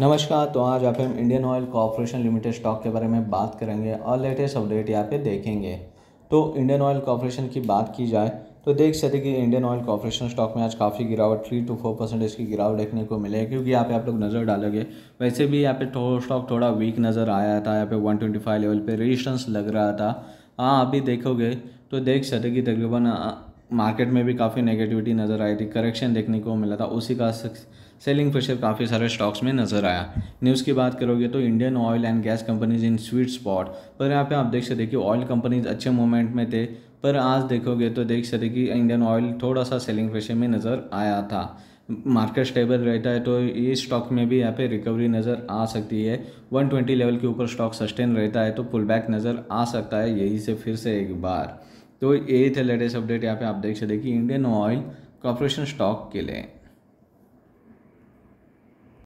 नमस्कार तो आज आप हम Indian Oil Corporation Limited stock के बारे में बात करेंगे और लेटेस्ट अपडेट यहाँ पे देखेंगे तो इंडियन ऑयल कॉरपोरेशन की बात की जाए तो देख सकते कि इंडियन ऑयल कॉरपोरेशन स्टॉक में आज काफ़ी गिरावट थ्री टू फोर परसेंटेज की गिरावट देखने को मिले क्योंकि यहाँ पे आप लोग नज़र डालोगे वैसे भी यहाँ पे स्टॉक तो थोड़ा वीक नज़र आया था यहाँ पे वन लेवल पर रजिस्टेंस लग रहा था हाँ अभी देखोगे तो देख सकते कि तकरीबन मार्केट में भी काफ़ी नेगेटिविटी नज़र आई थी करेक्शन देखने को मिला था उसी का सेलिंग प्रेशर काफ़ी सारे स्टॉक्स में नज़र आया न्यूज़ की बात करोगे तो Indian oil and gas companies in sweet spot पर यहाँ पे आप देख सकते कि ऑयल कंपनीज अच्छे मूवमेंट में थे पर आज देखोगे तो देख सकते कि इंडियन ऑयल थोड़ा सा सेलिंग प्रेशर में नज़र आया था मार्केट स्टेबल रहता है तो ये स्टॉक में भी यहाँ पे रिकवरी नज़र आ सकती है 120 लेवल के ऊपर स्टॉक सस्टेन रहता है तो पुल बैक नज़र आ सकता है यही से फिर से एक बार तो यही थे लेटेस्ट अपडेट यहाँ पे आप देख सकते कि इंडियन ऑयल कॉरपोरेशन स्टॉक के लिए